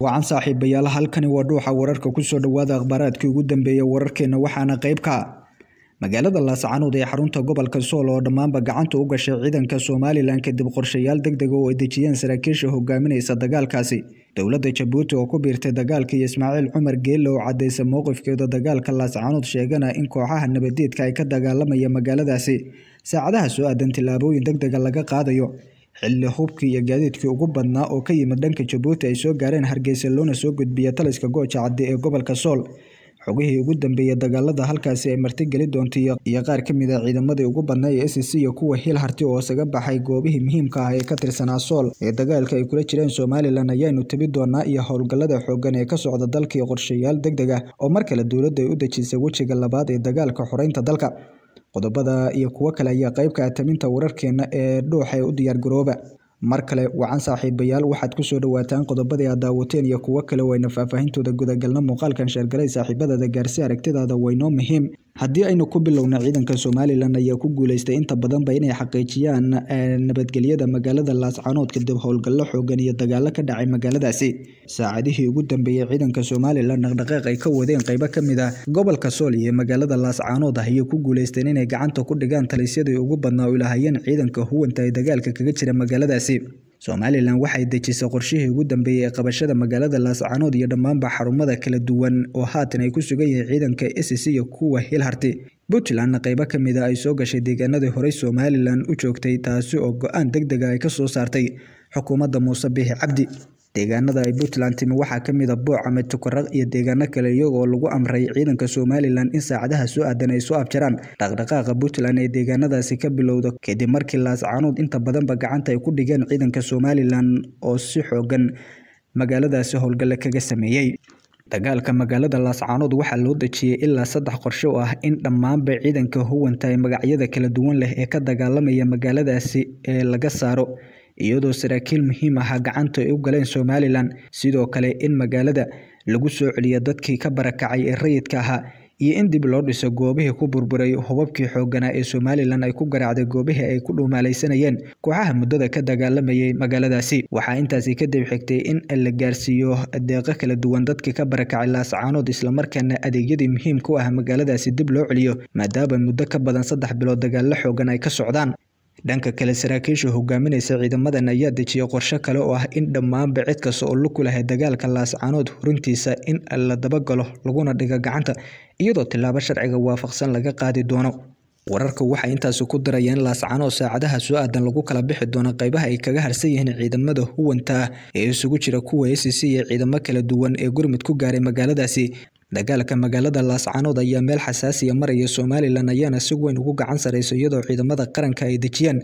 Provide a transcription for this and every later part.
wacan saaxiibayaala halkani waa dhuuxa wararka kusoo dhowaada akhbaaraadkii ugu dambeeya wararkeena waxaana qaybka ah magaalada laascanuud ee xarunta gobolka sool oo dhammaanba gacanta u gashay ciidanka somalilan kadib qorshayaal deg dega oo ay dejiyeen saraakiisha hogaaminaysa dagaalkaasi dowladda jabuuti oo ku biirtay dagaalka ismaaciil cumar geelle oo cadaysa mowqifkeeda dagaalka laascanuud sheegana in kooxaha nabadeedka ay ka dagaalamaya magaaladaasi saacadaha soo aadan tallaabooyin deg dega laga qaadayo xilli hubkii iyo gaadiidkii ugu badnaa oo ka yimid dhanka jabuuti ay soo gaareen hargeysa loona soo gudbiya taliska gooja caddi ee gobolka sool xogihii ugu dambeeyey dagaalada halkaasi ay marti geli doonta iyo qaar ka mid ah ciidamadii ugu badnaa ee s c iyo kuwa hiil harti oo isaga baxay goobihii muhiimka ah ee ka tirsanaa sool ee dagaalka ay kula jireen somalilan ayaanu tabi doonaa iyo howlgallada xooggan ee ka socda dalkii qorshayaal deg deg ah oo mar kale dowladda ay u dejisay wejiga labaad ee dagaalka xoreynta dalka qodobada iyo kuwo kale ayaa qaybka ataminta wararkeena ee dhuuxa ee u garooba mar kale wacan saaxiibayaal waxaad kusoo dhawaataan qodobadii aad daawateen iyo kuwo kale wayna faahfaahintooda gudagalna muuqaalkan sheergalay saaxiibadada gaarsi aragtidaada waynoo muhiim haddii aynu ku bilowna ciidanka somalilan ayaa ku guuleystay inta badanba inay xaqiijiyaan eh, nabadgelyada magaalada laascanoodka dib howlgallo xoogan iyo dagaalo ka dhacay magaaladaasi saacadihii ugu dambeeyey ciidanka somalilan dhaqdhaqaaq ay ka wadeen qaybo ka mid ah gobolka sool iyo magaalada laascanood ah ayay ku guulaysteen inay gacanta ku dhigaan talisyadii ugu badnaa u ilahayeen ciidanka huwanta ee dagaalka kaga jira magaaladaasi somalilan waxay dejisay qorshihii ugu dambeeyey ee qabashada magaalada laascanood iyo dhammaanba xarumada kala duwan oo haatan ay ku sugan yihiin ciidanka ss iyo kuwa hilharti puntlandna qaybo ka a ah ay soo gashay deegaanadii horey somalilan u joogtay taasi oo go-aan deg dega ah ay ka soo saartay xukuumadda muuse bihi cabdi deegaanada ay puntland timi waxaa kamid a ama matokoro iyo deegaano kale iyagoo lagu amray ciidanka somalilan in saacadaha soo aadan ay soo abjaraan dhaqdhaqaaqa puntland ee deegaanadaasi ka bilowda kadib markii laascaanood inta badanba gacanta ay ku dhigeen ciidanka somalilan oo si xoogan magaaladaasi howlgalle kaga sameeyey dagaalka magaalada laascaanood waxaa loo dejiyey ilaa saddex qorsho oo ah in dhammaanba ciidanka huwanta ee magacyada kala duwan leh ee ka dagaalamaya magaaladaasi ee laga saaro iyadoo saraakiil muhiim ahaa gacanta ay u galeen somalilan sidoo kale in magaalada lagu soo celiyo dadkii ka barakacay ee rayidka ahaa iyo in dib loo dhiso goobihii ku burburay hubabkii xoogganaa ee somalilan ay ku garaacday goobihii ay ku dhuumaalaysanayeen kooxaha muddada ka dagaalamayay magaaladaasi waxaa intaasi kadib xigtay in la gaarsiiyo deeqo kala duwan dadkii ka barakacay laascaanood islamarkaana adeegyadii muhiimka u ah magaaladaasi dib loo celiyo maadaama muddo ka badan saddex bilood dagaallo xooggan ay ka socdaan dhanka kale saraakiisha hogaaminaysa ciidamadan ayaa dejiyay qorsho kale oo ah in dhammaanba cid kasta oo laku lahay dagaalka laascaanood hurintiisa in la dabagalo laguna dhigo gacanta iyadoo tilaabo sharciga waafaqsan laga qaadi doono wararku waxay intaasi ku darayeen laascaanood saacadaha soo aadan lagu kala bixi doono qaybaha ay kaga harsan yihiin ciidamada huwanta ee isugu jira kuwa s c iyo ciidamo kala duwan ee gurmud ku gaaray magaaladaasi dagaalka magaalada laascanood ayaa meel xasaasiya ah maraya somalilan ayaana si weyn ugu gacan sarayso iyadoo ciidamada qaranka ay dejiyeen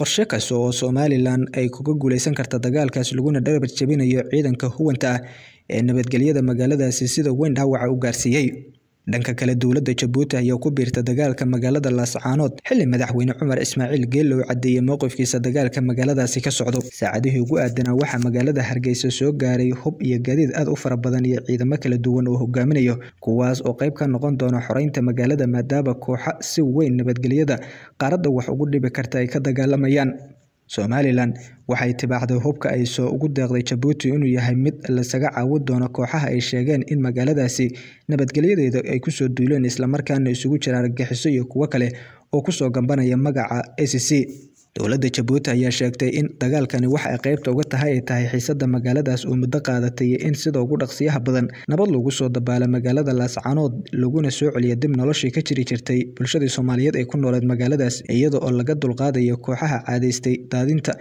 qorshe kasta oo somalilan ay kuga guuleysan karta dagaalkaas laguna dharabar jebinayo ciidanka huwanta ah ee nabadgelyada magaaladaasi sida weyn dhaawaca u gaarsiiyey dhanka kale dowladda jabuuti ayaa ku biirta dagaalka magaalada laascaanood xili madaxweyne cumar ismaaciil geelle oo caddeeyey mowqifkiisa dagaalka magaaladaasi ka socdo saacadihii ugu aadanaa waxaa magaalada hargeysa soo gaaray hub iyo gaadiid aad u fara badan iyo ciidamo kala duwan oo hogaaminayo kuwaas oo qayb ka noqon doona xoreynta magaalada maadaama kooxa si weyn nabadgelyada qaaradda wax ugu dhibi karta ay ka dagaalamayaan somalilan waxay tibaaxday hubka ay soo ugu deeqday jabuuti inuu yahay mid lasaga caawin doono kooxaha ay sheegeen in magaaladaasi nabadgelyadeeda ay kusoo duuleen islamarkaana isugu jira argagixiso iyo kuwo kale oo kusoo gambanaya magaca a c c dowladda jabuuti ayaa sheegtay in dagaalkani waxa ay qaybta uga tahay ay tahay xiisada magaaladaas uu muddo qaadatay in sida ugu dhaqsiyaha badan nabad lagu soo dabaalo magaalada laascanood laguna soo celiya dib noloshii ka jiri jirtay bulshadii soomaaliyeed ay ku nooleed magaaladaas iyada oo laga dulqaadayo kooxaha caadaystay daadinta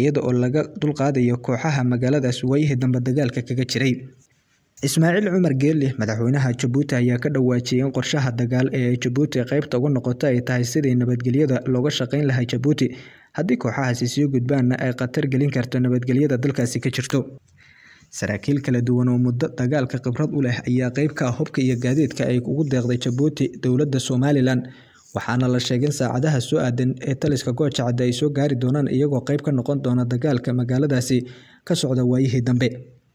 iyada oo laga dulqaadayo kooxaha magaaladaas waayihii dambe dagaalka kaga jiray ismaaciil cumar geeli madaxweynaha jabuuti ayaa ka dhawaajiyay in qorshaha dagaal ee ay jabuuti qaybta ugu noqoto ay tahay sidii nabadgelyada looga shaqayn lahaa jabuuti haddii kooxahaasi sii gudbaanna ay khatar gelin karto nabadgelyada dalkaasi ka jirto saraakiil kala duwan oo muddo dagaalka khibrad u leh ayaa qayb ka ah hubka iyo gaadiidka ay ugu deeqday jabuuti dowladda somalilan waxaana la sheegay in saacadaha soo aadan ee taliska goojacadda ay soo gaari doonaan iyagoo qayb ka noqon doona dagaalka magaaladaasi ka socda waayihii dambe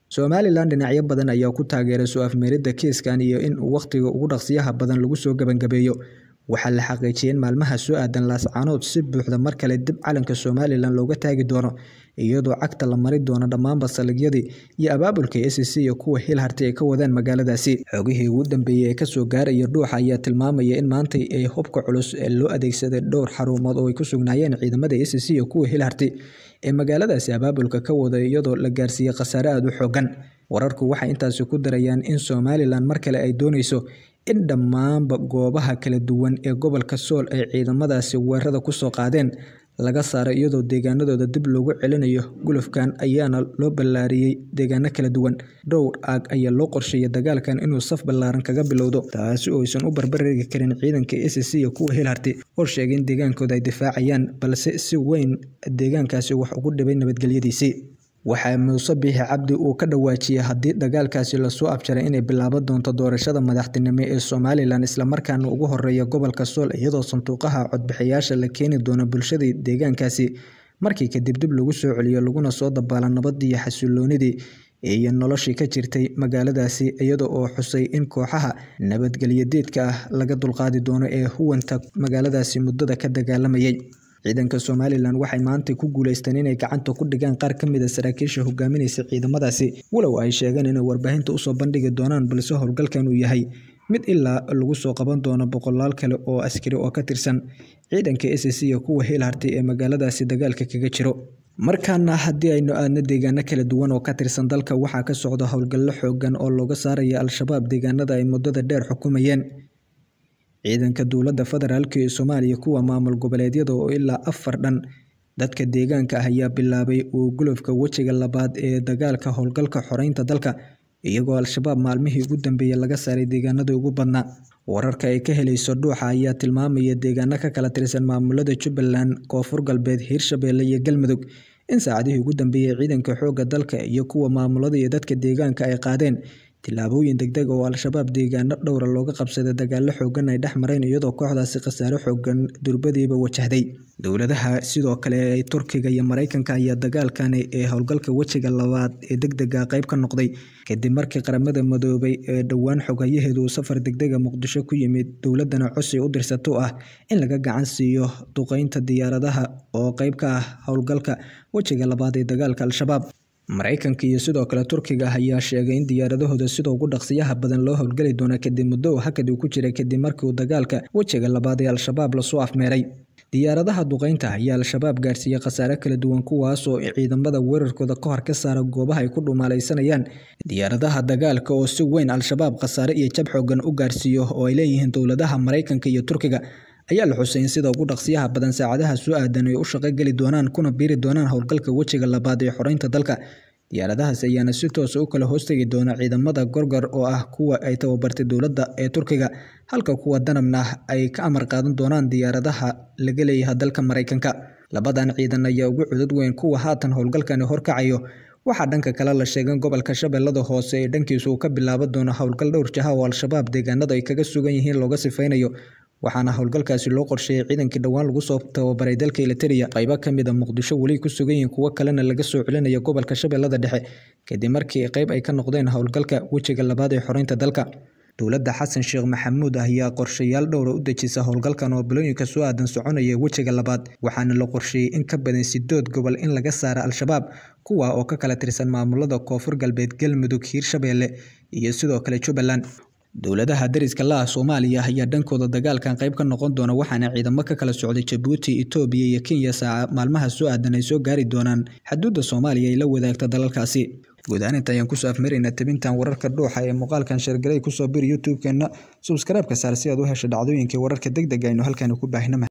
somalilan dhinacyo badan ayaa ku taageeray soo afmeeridda kiiskan iyo in uu wakhtiga ugu dhaqsiyaha badan lagu soo gabangabeeyo waxaa la xaqiijiyay in maalmaha soo aadan laascaanood si buuxda mar kale dib calanka somalilan looga taagi doono iyadoo cagta la mari doono dhammaanba saldhigyadii iyo abaabulka s c iyo kuwa hil hartay ay ka wadaan magaaladaasi xoogihii ugu dambeeyey ee kasoo gaaraya dhuuxa ayaa tilmaamaya in maanta ay hubka culus loo adeegsaday dhowr xarumood oo ay ku sugnaayeen ciidamada s c iyo kuwa hil hartay ee magaaladaasi abaabulka ka wada iyadoo la gaarsiiyey khasaare aada u xoogan wararku waxay intaasi ku darayaan in somalilan mar kale ay doonayso in dhammaanba goobaha kala duwan ee gobolka sool ay ciidamadaasi weerarada kusoo qaadeen laga saaro iyadoo deegaanadooda dib loogu celinayo gulufkan ayaana loo ballaariyey deegaano kala duwan dhowr aag ayaa loo qorsheeyay dagaalkan inuu saf ballaaran kaga bilowdo taasi oo aysan u barbareegi karin ciidanka s c iyo kuwa hilharti oo sheegay in deegaankooda ay difaacayaan balse si weyn deegaankaasi wax ugu dhibay nabadgelyadiisii waxaa muuse biixi cabdi uu ka dhawaajiyey haddii dagaalkaasi lasoo abjaray inay bilaaban doonto doorashada madaxtinimo ee somalilan islamarkaana ugu horeeya gobolka sool iyadoo sanduuqaha codbixiyaasha la keeni doono bulshadii deegaankaasi markii kadib dib lagu soo celiyo laguna soo dabaala nabadii iyo xasiloonidii iyo noloshii ka jirtay magaaladaasi iyada oo xusay in kooxaha nabadgelyadeedka ah laga dulqaadi doono ee huwanta magaaladaasi muddada ka dagaalamayay ciidanka somalilan waxay maanta ku guulaysteen inay gacanta ku dhigaan qaar ka a ah saraakiisha hogaaminaysa ciidamadaasi walow ay sheegeen inay warbaahinta usoo bandhigi doonaan balse howlgalkan uu yahay mid ilaa lagu soo qaban doono boqolaal kale oo askari oo ka tirsan ciidanka s c iyo kuwa hiil hartay ee magaaladaasi dagaalka kaga jiro markaana haddii aynu aadna deegaano kala duwan oo ka tirsan dalka waxaa ka socda howlgallo xoogan oo looga saaraya al-shabaab deegaanada ay muddada dheer xukumayeen ciidanka dowladda federaalk ee soomaaliya kuwa maamul goboleedyada oo ilaa afar dhan dadka deegaanka ah ayaa bilaabay uugulofka wejiga labaad ee dagaalka howlgalka xoreynta dalka iyagoo al-shabaab maalmihii ugu dambeeyey laga saaray deegaanada ugu badnaa wararka ay ka helayso dhuuxa ayaa tilmaamaya deegaano ka kala tirsan maamulada jubbaland koonfur galbeed hirshabeelle iyo galmudug in saacadihii ugu dambeeyey ciidanka xoogga dalka iyo kuwa maamulada iyo dadka deegaanka ay qaadeen Tillaabooyin degdeg oo Al-shabaab deegaano dhowra ah looga qabsaday dagaallo xooggan ay dhex mareen iyadoo kooxdaasi khasaare xooggan durbadiiba wajahday. Dowladaha sidoo kale ee Turkiga iyo Mareykanka ayaa dagaalkan ee howlgalka wejiga labaad ee degdega qayb ka noqday kadib markii Qaramada madoobay ee dhowaan xoghayaheedu uu safar degdega ah Muqdisho ku yimid dowladana cusi u dirsay ah in laga gacan siiyo duqeynta diyaaradaha oo qayb ka ah howlgalka wejiga labaad ee dagaalka Al-shabaab maraykanka iyo sidoo kale turkiga ayaa sheegay in diyaaradahooda sida ugu dhaqsiyaha badan loo howlgeli doono kadib muddo uu hakad uu ku jiray kadib markii uu dagaalka wejiga labaad ee al-shabaab lasoo afmeeray diyaaradaha duqaynta ayaa al-shabaab gaarsiiyey khasaare kala duwan kuwaasoo ciidamada weerarkooda ka hor ka saara goobaha ay ku dhuumaalaysanayaan diyaaradaha dagaalka oo si weyn al-shabaab khasaare iyo jab xoogan u gaarsiiyo oo ay leeyihiin dowladaha maraykanka iyo turkiga ayaa la xuseyn sida ugu dhaqsiyaha badan saacadaha soo aadan ay u shaqo geli doonaan kuna biiri doonaan howlgalka wejiga labaad ee xoreynta dalka diyaaradahaas ayaana si toosa ah u kala hoostegi doona ciidamada gorgor oo ah kuwa ay tababartay dowladda ee turkiga halka kuwa danabna ah ay ka amar qaadan doonaan diyaaradaha laga leeyaha dalka maraykanka labadan ciidan ayaa ugu cudud weyn kuwa haatan howlgalkani horkacayo waxaa dhanka kale la sheegan gobolka shabeellada hoose ee dhankiisu uu ka bilaaban doono howlgal dhowr jaha oo al-shabaab deegaanada ay kaga sugan yihiin looga sifaynayo waxaana howlgalkaasi loo qorsheeyey ciidankii dhowaan lagu soo tababaray dalka eliteria qaybo ka a ah muqdisho weli ku sugan yihiin kuwo kalena laga soo celinaya gobolka shabeellada dhexe kadib markii qayb ay ka noqdeen howlgalka wejiga labaad ee xoreynta dalka dowladda xasan sheekh maxamuud ayaa qorshayaal dhowra ah u dejisa howlgalkan oo balooyinka soo aadan soconaya wejiga labaad waxaana la qorsheeyey in ka badan sidood gobol in laga saara al-shabaab kuwa oo ka kala tirsan maamulada koonfur galbeed galmudug hiirshabeelle iyo sidoo kale jubbaland dowladaha dariska la ah soomaaliya ayaa dhankooda dagaalkan qayb ka noqon doona waxaana ciidamo ka kala socday jabuuti itoobiya iyo kenya saaca maalmaha soo aadan ay soo gaari doonaan xaduudda soomaaliya ay la wadaagta dalalkaasi guudaaninta ayaan kusoo afmaraynaa tebintan wararka dhuuxa ee muuqaalkan sheergalay kusoo bir youtube-keenna subskaraibka saar si aad u hesho dhacdooyinkii wararka deg dega ah aynu halkaani ku baahinama